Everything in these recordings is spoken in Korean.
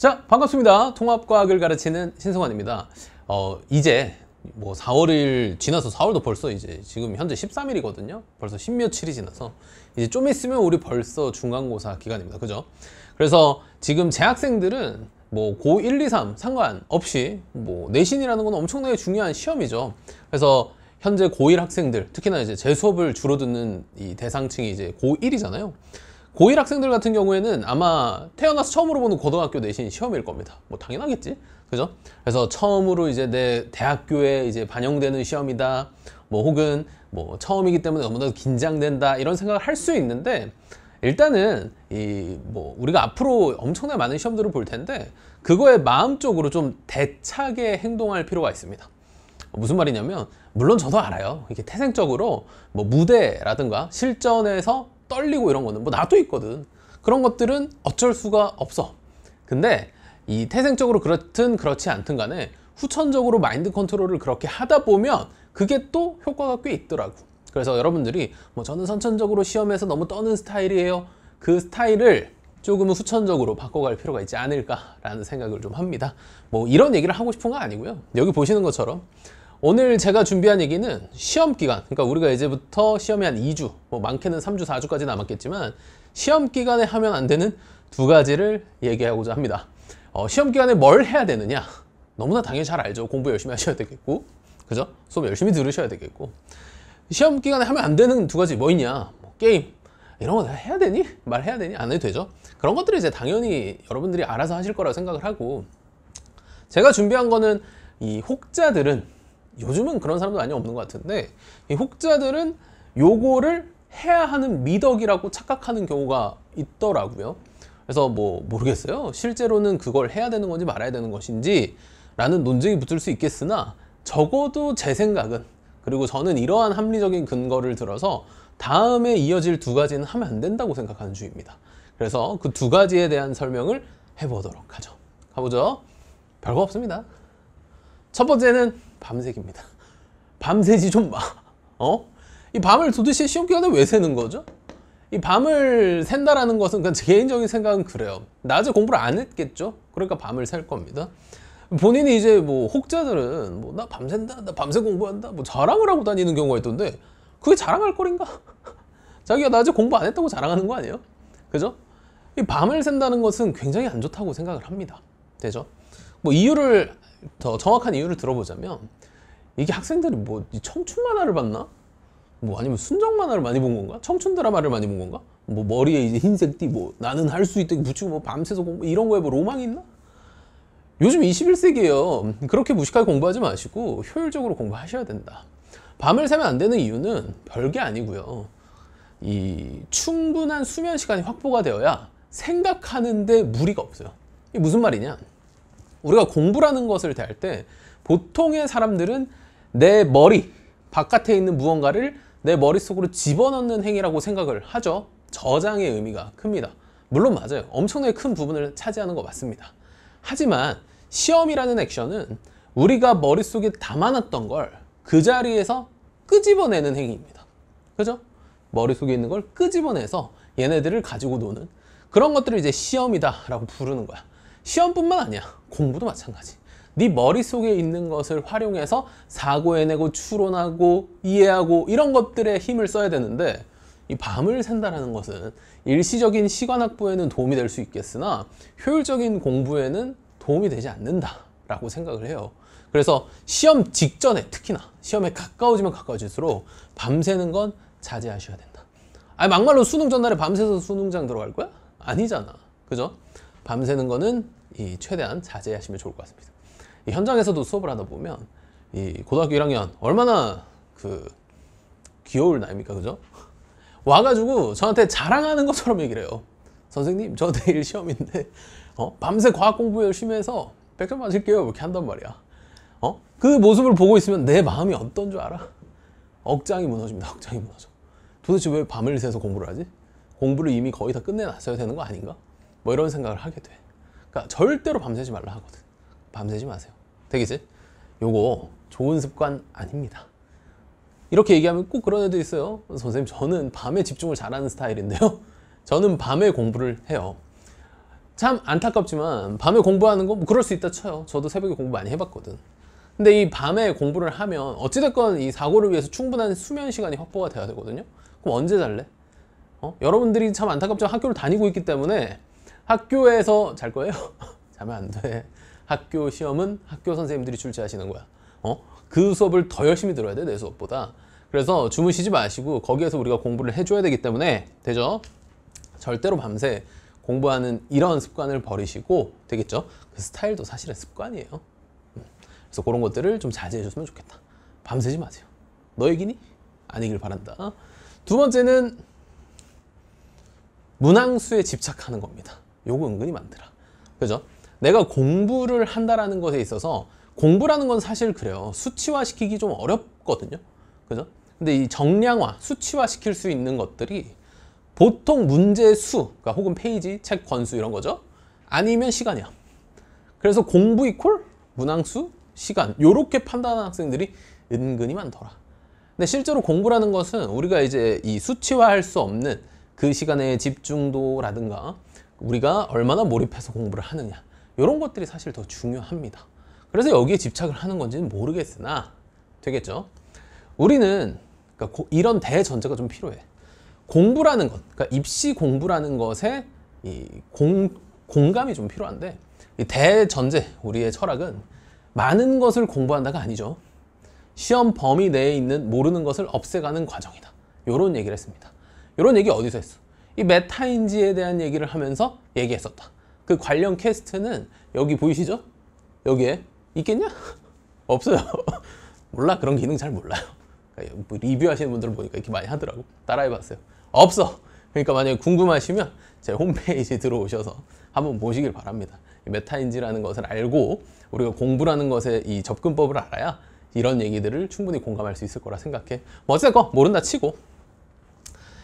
자 반갑습니다 통합과학을 가르치는 신성환입니다 어 이제 뭐 4월을 지나서 4월도 벌써 이제 지금 현재 13일이거든요 벌써 십0며칠이 지나서 이제 좀 있으면 우리 벌써 중간고사 기간입니다 그죠 그래서 지금 재학생들은 뭐 고1, 2, 3 상관없이 뭐 내신이라는 건 엄청나게 중요한 시험이죠 그래서 현재 고1 학생들 특히나 이제 재 수업을 주로 듣는 이 대상층이 이제 고1이잖아요 고1 학생들 같은 경우에는 아마 태어나서 처음으로 보는 고등학교 내신 시험일 겁니다. 뭐 당연하겠지. 그죠? 그래서 처음으로 이제 내 대학교에 이제 반영되는 시험이다. 뭐 혹은 뭐 처음이기 때문에 너무나 긴장된다. 이런 생각을 할 수 있는데 일단은 이 뭐 우리가 앞으로 엄청나게 많은 시험들을 볼 텐데 그거에 마음적으로 좀 대차게 행동할 필요가 있습니다. 무슨 말이냐면 물론 저도 알아요. 이게 태생적으로 뭐 무대라든가 실전에서 떨리고 이런 거는 뭐 나도 있거든 그런 것들은 어쩔 수가 없어 근데 이 태생적으로 그렇든 그렇지 않든 간에 후천적으로 마인드 컨트롤을 그렇게 하다 보면 그게 또 효과가 꽤 있더라고 그래서 여러분들이 뭐 저는 선천적으로 시험에서 너무 떠는 스타일이에요 그 스타일을 조금은 후천적으로 바꿔갈 필요가 있지 않을까라는 생각을 좀 합니다 뭐 이런 얘기를 하고 싶은 거 아니고요 여기 보시는 것처럼 오늘 제가 준비한 얘기는 시험 기간 그러니까 우리가 이제부터 시험이 한 2주 뭐 많게는 3주 4주까지 남았겠지만 시험 기간에 하면 안 되는 두 가지를 얘기하고자 합니다 어, 시험 기간에 뭘 해야 되느냐 너무나 당연히 잘 알죠 공부 열심히 하셔야 되겠고 그죠? 수업 열심히 들으셔야 되겠고 시험 기간에 하면 안 되는 두 가지 뭐 있냐 뭐 게임 이런 거 해야 되니? 말해야 되니? 안 해도 되죠 그런 것들을 이제 당연히 여러분들이 알아서 하실 거라고 생각을 하고 제가 준비한 거는 이 혹자들은 요즘은 그런 사람도 많이 없는 것 같은데 이 혹자들은 요거를 해야 하는 미덕이라고 착각하는 경우가 있더라고요. 그래서 뭐 모르겠어요. 실제로는 그걸 해야 되는 건지 말아야 되는 것인지 라는 논쟁이 붙을 수 있겠으나 적어도 제 생각은 그리고 저는 이러한 합리적인 근거를 들어서 다음에 이어질 두 가지는 하면 안 된다고 생각하는 주입니다 그래서 그 두 가지에 대한 설명을 해보도록 하죠. 가보죠. 별거 없습니다. 첫 번째는 밤색입니다. 밤새지 좀 마. 어? 이 밤을 도대체 시험 기간에 왜 새는 거죠? 이 밤을 샌다라는 것은 그냥 개인적인 생각은 그래요. 낮에 공부를 안 했겠죠? 그러니까 밤을 셀 겁니다. 본인이 이제 뭐 혹자들은 뭐 나 밤샌다, 나 밤새 공부한다, 뭐 자랑을 하고 다니는 경우가 있던데 그게 자랑할 거인가? 자기가 낮에 공부 안 했다고 자랑하는 거 아니에요? 그죠? 이 밤을 샌다는 것은 굉장히 안 좋다고 생각을 합니다. 되죠? 뭐 이유를 더 정확한 이유를 들어보자면 이게 학생들이 뭐 청춘 만화를 봤나? 뭐 아니면 순정 만화를 많이 본 건가? 청춘 드라마를 많이 본 건가? 뭐 머리에 이제 흰색 띠뭐 나는 할 수 있다 붙이고 뭐 밤새서 공부 이런 거에 뭐 로망이 있나? 요즘 21세기에요. 그렇게 무식하게 공부하지 마시고 효율적으로 공부하셔야 된다. 밤을 새면 안 되는 이유는 별게 아니고요. 이 충분한 수면 시간이 확보가 되어야 생각하는데 무리가 없어요. 이게 무슨 말이냐? 우리가 공부라는 것을 대할 때 보통의 사람들은 내 머리 바깥에 있는 무언가를 내 머릿속으로 집어넣는 행위라고 생각을 하죠 저장의 의미가 큽니다 물론 맞아요 엄청나게 큰 부분을 차지하는 거 맞습니다 하지만 시험이라는 액션은 우리가 머릿속에 담아놨던 걸 그 자리에서 끄집어내는 행위입니다 그죠? 머릿속에 있는 걸 끄집어내서 얘네들을 가지고 노는 그런 것들을 이제 시험이다 라고 부르는 거야 시험뿐만 아니야 공부도 마찬가지 네 머릿속에 있는 것을 활용해서 사고해내고 추론하고 이해하고 이런 것들에 힘을 써야 되는데 이 밤을 샌다라는 것은 일시적인 시간 확보에는 도움이 될 수 있겠으나 효율적인 공부에는 도움이 되지 않는다라고 생각을 해요. 그래서 시험 직전에 특히나 시험에 가까워지면 가까워질수록 밤새는 건 자제하셔야 된다. 아니 막말로 수능 전날에 밤새서 수능장 들어갈 거야? 아니잖아. 그죠? 밤새는 거는 이 최대한 자제하시면 좋을 것 같습니다. 이 현장에서도 수업을 하다 보면 이 고등학교 1학년 얼마나 그 귀여울 나이입니까 그죠? 와가지고 저한테 자랑하는 것처럼 얘기를 해요. 선생님 저 내일 시험인데 어? 밤새 과학 공부 열심히 해서 100점 맞을게요 이렇게 한단 말이야. 어? 그 모습을 보고 있으면 내 마음이 어떤 줄 알아? 억장이 무너집니다. 억장이 무너져. 도대체 왜 밤을 새서 공부를 하지? 공부를 이미 거의 다 끝내놨어야 되는 거 아닌가? 뭐 이런 생각을 하게 돼 그러니까 절대로 밤새지 말라 하거든 밤새지 마세요 되겠지? 요거 좋은 습관 아닙니다 이렇게 얘기하면 꼭 그런 애도 있어요 선생님 저는 밤에 집중을 잘하는 스타일인데요 저는 밤에 공부를 해요 참 안타깝지만 밤에 공부하는 거 뭐 그럴 수 있다 쳐요 저도 새벽에 공부 많이 해봤거든 근데 이 밤에 공부를 하면 어찌됐건 이 사고를 위해서 충분한 수면 시간이 확보가 돼야 되거든요 그럼 언제 잘래? 어? 여러분들이 참 안타깝지만 학교를 다니고 있기 때문에 학교에서 잘 거예요? 자면 안 돼. 학교 시험은 학교 선생님들이 출제하시는 거야. 어? 그 수업을 더 열심히 들어야 돼, 내 수업보다. 그래서 주무시지 마시고 거기에서 우리가 공부를 해줘야 되기 때문에 되죠? 절대로 밤새 공부하는 이런 습관을 버리시고 되겠죠? 그 스타일도 사실은 습관이에요. 음. 그래서 그런 것들을 좀 자제해 줬으면 좋겠다. 밤새지 마세요. 너 얘기니? 아니길 바란다. 두 번째는 문항수에 집착하는 겁니다. 요거 은근히 많더라 그죠? 내가 공부를 한다라는 것에 있어서 공부라는 건 사실 그래요 수치화 시키기 좀 어렵거든요 그죠? 근데 이 정량화 수치화 시킬 수 있는 것들이 보통 문제 수 그러니까 혹은 페이지 책 권수 이런 거죠 아니면 시간이야 그래서 공부 이퀄 문항수 시간 요렇게 판단하는 학생들이 은근히 많더라 근데 실제로 공부라는 것은 우리가 이제 이 수치화할 수 없는 그 시간의 집중도라든가 우리가 얼마나 몰입해서 공부를 하느냐 이런 것들이 사실 더 중요합니다. 그래서 여기에 집착을 하는 건지는 모르겠으나 되겠죠? 우리는 그러니까 이런 대전제가 좀 필요해. 공부라는 것, 그러니까 입시 공부라는 것에 이 공, 공감이 좀 필요한데 이 대전제, 우리의 철학은 많은 것을 공부한다가 아니죠. 시험 범위 내에 있는 모르는 것을 없애가는 과정이다. 이런 얘기를 했습니다. 이런 얘기 어디서 했어? 이 메타인지에 대한 얘기를 하면서 얘기했었다. 그 관련 캐스트는 여기 보이시죠? 여기에 있겠냐? 없어요. 몰라 그런 기능 잘 몰라요. 그러니까 뭐 리뷰하시는 분들 보니까 이렇게 많이 하더라고. 따라해봤어요. 없어. 그러니까 만약에 궁금하시면 제 홈페이지 들어오셔서 한번 보시길 바랍니다. 메타인지라는 것을 알고 우리가 공부라는 것의 이 접근법을 알아야 이런 얘기들을 충분히 공감할 수 있을 거라 생각해. 뭐 어쨌건 모른다 치고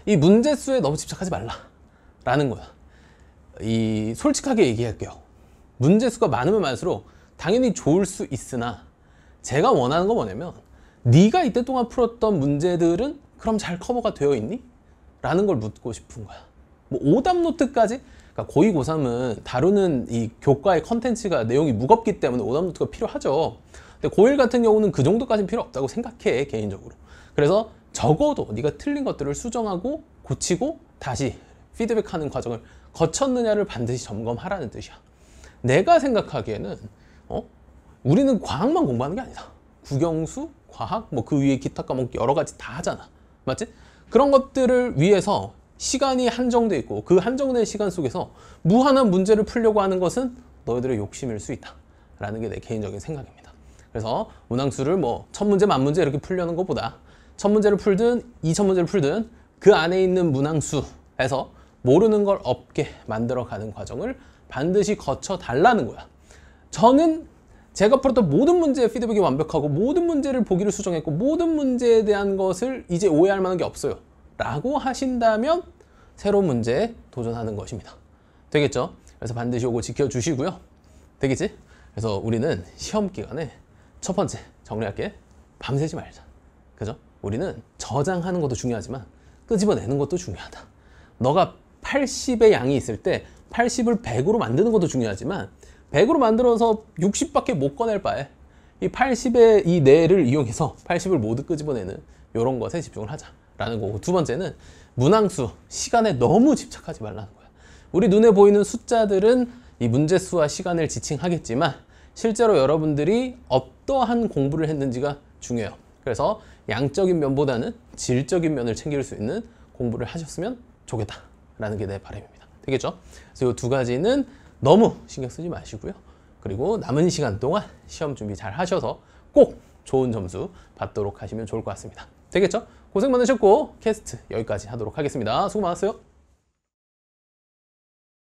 이 문제수에 너무 집착하지 말라 라는 거야 이 솔직하게 얘기할게요 문제수가 많으면 많을수록 당연히 좋을 수 있으나 제가 원하는 건 뭐냐면 네가 이때 동안 풀었던 문제들은 그럼 잘 커버가 되어 있니? 라는 걸 묻고 싶은 거야 뭐 오답 노트까지 그러니까 고2, 고3은 다루는 이 교과의 컨텐츠가 내용이 무겁기 때문에 오답 노트가 필요하죠 근데 고1 같은 경우는 그 정도까지는 필요 없다고 생각해 개인적으로 그래서 적어도 네가 틀린 것들을 수정하고 고치고 다시 피드백하는 과정을 거쳤느냐를 반드시 점검하라는 뜻이야. 내가 생각하기에는 어? 우리는 과학만 공부하는 게 아니다. 국영수, 과학, 뭐 그 위에 기타 과목 여러 가지 다 하잖아. 맞지? 그런 것들을 위해서 시간이 한정돼 있고 그 한정된 시간 속에서 무한한 문제를 풀려고 하는 것은 너희들의 욕심일 수 있다. 라는 게 내 개인적인 생각입니다. 그래서 문항수를 뭐 첫 문제, 만 문제 이렇게 풀려는 것보다 첫 문제를 풀든 이천 문제를 풀든 그 안에 있는 문항수에서 모르는 걸 없게 만들어가는 과정을 반드시 거쳐 달라는 거야. 저는 제가 풀었던 모든 문제의 피드백이 완벽하고 모든 문제를 보기를 수정했고 모든 문제에 대한 것을 이제 오해할 만한 게 없어요. 라고 하신다면 새로운 문제에 도전하는 것입니다. 되겠죠? 그래서 반드시 요거 지켜주시고요. 되겠지? 그래서 우리는 시험 기간에 첫 번째 정리할게. 밤새지 말자. 그죠? 우리는 저장하는 것도 중요하지만 끄집어내는 것도 중요하다. 너가 80의 양이 있을 때 80을 100으로 만드는 것도 중요하지만 100으로 만들어서 60밖에 못 꺼낼 바에 이 80의 이 뇌를 이용해서 80을 모두 끄집어내는 이런 것에 집중을 하자라는 거고 두 번째는 문항수, 시간에 너무 집착하지 말라는 거야. 우리 눈에 보이는 숫자들은 이 문제수와 시간을 지칭하겠지만 실제로 여러분들이 어떠한 공부를 했는지가 중요해요. 그래서 양적인 면보다는 질적인 면을 챙길 수 있는 공부를 하셨으면 좋겠다 라는 게 내 바람입니다 되겠죠? 그래서 이 두 가지는 너무 신경 쓰지 마시고요 그리고 남은 시간 동안 시험 준비 잘 하셔서 꼭 좋은 점수 받도록 하시면 좋을 것 같습니다 되겠죠? 고생 많으셨고 캐스트 여기까지 하도록 하겠습니다 수고 많았어요